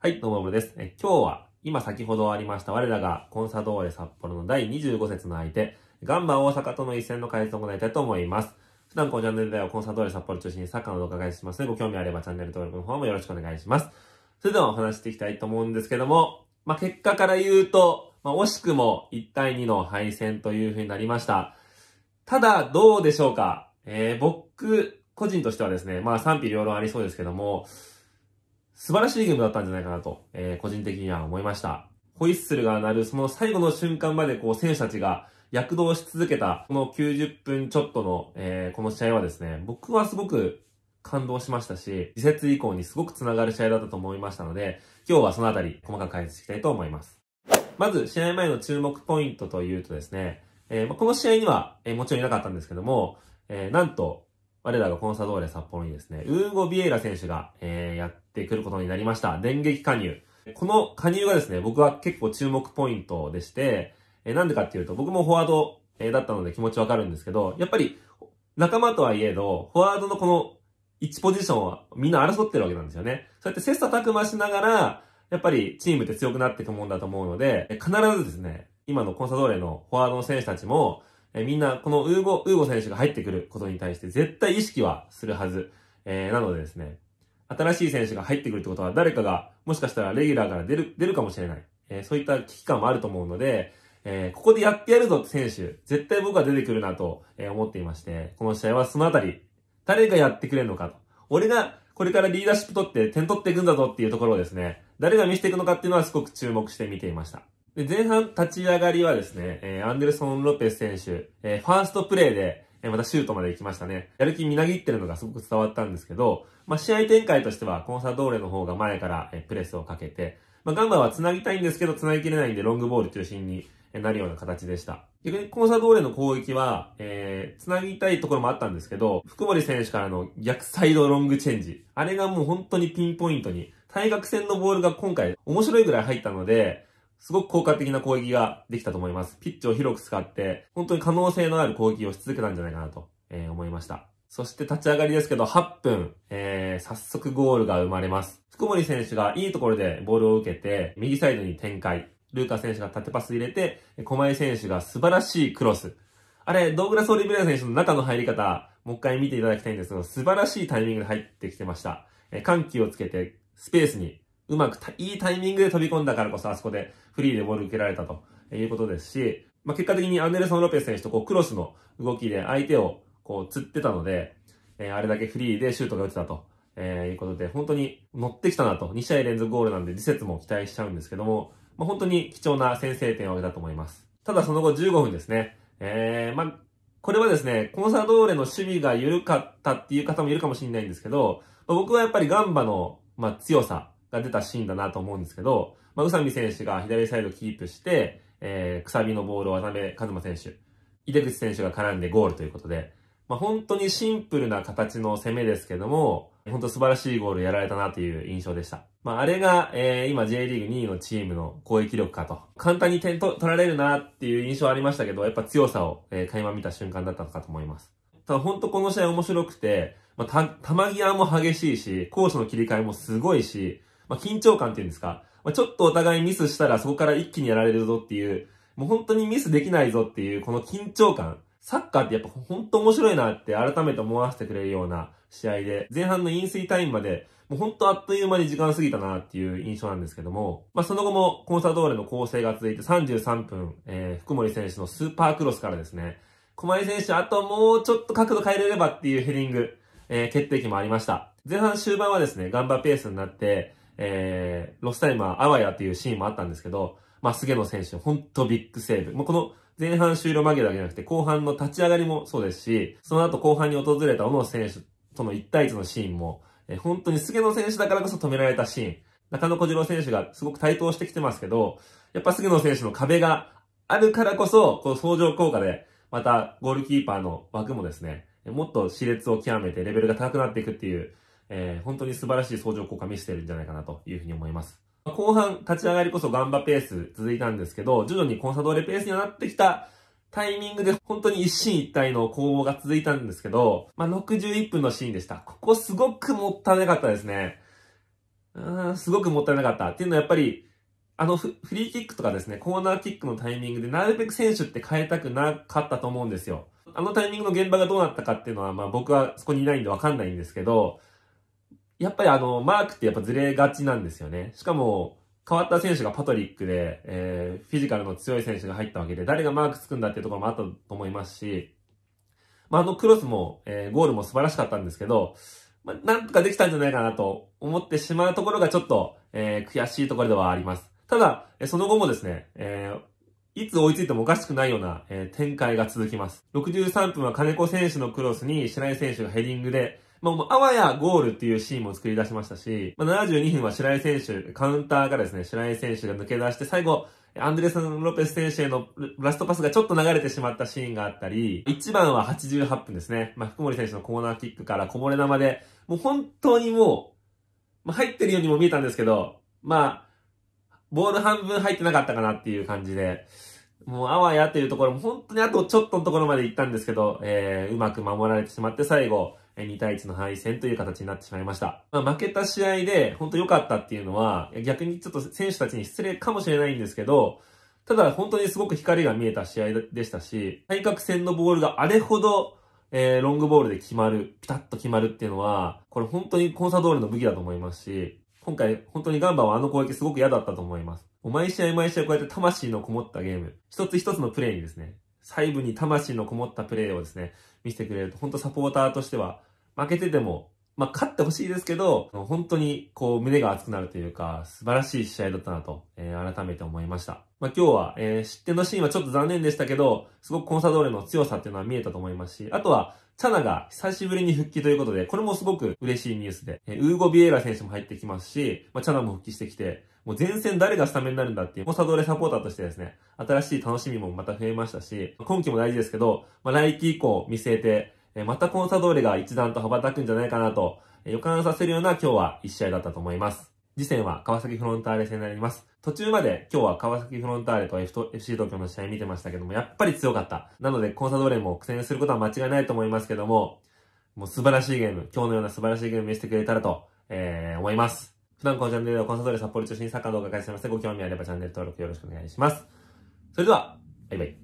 はい、どうも、ブルです。今日は、今先ほどありました我らがコンサドーレ札幌の第25節の相手、ガンバ大阪との一戦の解説を行いたいと思います。普段このチャンネルではコンサドーレ札幌中心にサッカーの動画を開始しますので、ご興味あればチャンネル登録の方もよろしくお願いします。それではお話していきたいと思うんですけども、まあ、結果から言うと、まあ、惜しくも1対2の敗戦という風になりました。ただ、どうでしょうかえー、僕、個人としてはですね、まあ賛否両論ありそうですけども、素晴らしいゲームだったんじゃないかなと、えー、個人的には思いました。ホイッスルが鳴る、その最後の瞬間までこう、選手たちが躍動し続けた、この90分ちょっとの、えー、この試合はですね、僕はすごく感動しましたし、次節以降にすごく繋がる試合だったと思いましたので、今日はそのあたり、細かく解説していきたいと思います。まず、試合前の注目ポイントというとですね、えー、この試合には、えー、もちろんいなかったんですけども、えー、なんと、我らがコンサドーレ札幌にですね、ウーゴ・ビエイラ選手が、えー、やってくることになりました。電撃加入。この加入がですね、僕は結構注目ポイントでして、えー、なんでかっていうと、僕もフォワード、えー、だったので気持ちわかるんですけど、やっぱり、仲間とはいえど、フォワードのこの1ポジションはみんな争ってるわけなんですよね。そうやって切磋琢磨しながら、やっぱりチームって強くなっていくもんだと思うので、必ずですね、今のコンサドーレのフォワードの選手たちも、えみんな、このウーゴ、ウーゴ選手が入ってくることに対して絶対意識はするはず。えー、なのでですね、新しい選手が入ってくるってことは、誰かが、もしかしたらレギュラーから出る、出るかもしれない。えー、そういった危機感もあると思うので、えー、ここでやってやるぞって選手、絶対僕は出てくるなと、え思っていまして、この試合はそのあたり、誰がやってくれるのかと。俺がこれからリーダーシップ取って点取っていくんだぞっていうところをですね、誰が見せていくのかっていうのはすごく注目して見ていました。で、前半立ち上がりはですね、えー、アンデルソン・ロペス選手、えー、ファーストプレーで、えー、またシュートまで行きましたね。やる気みなぎってるのがすごく伝わったんですけど、まあ、試合展開としては、コンサドーレの方が前から、えー、プレスをかけて、まあ、ガンバは繋ぎたいんですけど、繋ぎきれないんで、ロングボール中心になるような形でした。逆にコンサドーレの攻撃は、えー、繋ぎたいところもあったんですけど、福森選手からの逆サイドロングチェンジ。あれがもう本当にピンポイントに、対角線のボールが今回面白いぐらい入ったので、すごく効果的な攻撃ができたと思います。ピッチを広く使って、本当に可能性のある攻撃をし続けたんじゃないかなと、えー、思いました。そして立ち上がりですけど、8分、えー、早速ゴールが生まれます。福森選手がいいところでボールを受けて、右サイドに展開。ルーカ選手が縦パス入れて、小前選手が素晴らしいクロス。あれ、ドーグラス・オリベラ選手の中の入り方、もう一回見ていただきたいんですけど、素晴らしいタイミングで入ってきてました。えー、緩急をつけて、スペースにうまくいいタイミングで飛び込んだからこそあそこでフリーでボール受けられたということですし、まあ、結果的にアンデルソン・ロペス選手とこうクロスの動きで相手をこう釣ってたので、えー、あれだけフリーでシュートが打てたと、えー、いうことで、本当に乗ってきたなと、2試合連続ゴールなんで次節も期待しちゃうんですけども、まあ、本当に貴重な先制点を挙げたと思います。ただその後15分ですね、えー、まあ、これはですね、コンサドーレの守備が緩かったっていう方もいるかもしれないんですけど、ま僕はやっぱりガンバの、まあ、強さが出たシーンだなと思うんですけど、まあ、宇佐美選手が左サイドキープして、えー、くさびのボールを渡辺和馬選手、井出口選手が絡んでゴールということで、まあ、本当にシンプルな形の攻めですけども、本当素晴らしいゴールやられたなという印象でした。まあ、あれが、えー、今 J リーグ2位のチームの攻撃力かと。簡単に点取られるなっていう印象ありましたけど、やっぱ強さを、えー、垣間見た瞬間だったのかと思います。ただ本当この試合面白くて、まあ、た、球際も激しいし、コースの切り替えもすごいし、まあ、緊張感っていうんですか、まあ、ちょっとお互いミスしたらそこから一気にやられるぞっていう、もう本当にミスできないぞっていう、この緊張感。サッカーってやっぱ本当面白いなって改めて思わせてくれるような試合で、前半の飲水タイムまで、もう本当あっという間に時間過ぎたなっていう印象なんですけども、まあその後もコンサドーレの構成が続いて33分、えー、福森選手のスーパークロスからですね、小前選手あともうちょっと角度変えれればっていうヘディング、えー、決定機もありました。前半終盤はですね、ガンバペースになって、えー、ロスタイマー、あわやっていうシーンもあったんですけど、まあ、菅野選手、ほんとビッグセーブ。もうこの前半終了間際だけじゃなくて、後半の立ち上がりもそうですし、その後後半に訪れた小野選手との1対1のシーンも、えー、本当に菅野選手だからこそ止められたシーン。中野小次郎選手がすごく対等してきてますけど、やっぱ菅野選手の壁があるからこそ、この相乗効果で、またゴールキーパーの枠もですね、もっと熾烈を極めてレベルが高くなっていくっていう、えー、本当に素晴らしい相乗効果見せてるんじゃないかなというふうに思います。後半、立ち上がりこそガンバペース続いたんですけど、徐々にコンサドーレペースにはなってきたタイミングで本当に一進一退の攻防が続いたんですけど、まあ、61分のシーンでした。ここすごくもったいなかったですね。うーん、すごくもったいなかった。っていうのはやっぱり、あのフリーキックとかですね、コーナーキックのタイミングでなるべく選手って変えたくなかったと思うんですよ。あのタイミングの現場がどうなったかっていうのは、まあ僕はそこにいないんでわかんないんですけど、やっぱりあの、マークってやっぱずれがちなんですよね。しかも、変わった選手がパトリックで、えー、フィジカルの強い選手が入ったわけで、誰がマークつくんだっていうところもあったと思いますし、まあ、あのクロスも、えー、ゴールも素晴らしかったんですけど、まあ、なんとかできたんじゃないかなと思ってしまうところがちょっと、えー、悔しいところではあります。ただ、その後もですね、えー、いつ追いついてもおかしくないような、えー、展開が続きます。63分は金子選手のクロスに白井選手がヘディングで、まあもう、あわやゴールっていうシーンも作り出しましたし、まあ、72分は白井選手、カウンターからですね、白井選手が抜け出して、最後、アンデレス・ロペス選手へのラストパスがちょっと流れてしまったシーンがあったり、1番は88分ですね。まあ、福森選手のコーナーキックからこぼれ球で、もう本当にもう、まあ、入ってるようにも見えたんですけど、まあ、ボール半分入ってなかったかなっていう感じで、もうあわやていうところも本当にあとちょっとのところまで行ったんですけど、えー、うまく守られてしまって最後、2対1の敗戦という形になってしまいました。まあ、負けた試合で本当良かったっていうのは、逆にちょっと選手たちに失礼かもしれないんですけど、ただ本当にすごく光が見えた試合でしたし、対角線のボールがあれほど、えー、ロングボールで決まる、ピタッと決まるっていうのは、これ本当にコンサドールの武器だと思いますし、今回、本当にガンバはあの攻撃すごく嫌だったと思います。毎試合毎試合こうやって魂のこもったゲーム、一つ一つのプレイにですね、細部に魂のこもったプレイをですね、見せてくれると、本当サポーターとしては、負けててもまあ、勝ってほしいですけど、本当にこう胸が熱くなるというか、素晴らしい試合だったなと、えー、改めて思いました。まあ、今日は、えー、失点のシーンはちょっと残念でしたけど、すごくコンサドーレの強さっていうのは見えたと思いますし、あとは、チャナが久しぶりに復帰ということで、これもすごく嬉しいニュースで、えー、ウーゴ・ビエラ選手も入ってきますし、まあ、チャナも復帰してきて、もう前線誰がスタメンになるんだっていう、コンサドーレサポーターとしてですね、新しい楽しみもまた増えましたし、今季も大事ですけど、まあ、来季以降見据えて、えまたコンサドーレが一段と羽ばたくんじゃないかなと、え予感させるような今日は一試合だったと思います。次戦は川崎フロンターレ戦になります。途中まで今日は川崎フロンターレと FC 東京の試合見てましたけども、やっぱり強かった。なのでコンサドーレも苦戦することは間違いないと思いますけども、もう素晴らしいゲーム、今日のような素晴らしいゲーム見せてくれたらと、えー、思います。普段このチャンネルではコンサドーレ札幌中心サッカー動画開始しましのご興味あればチャンネル登録よろしくお願いします。それでは、バイバイ。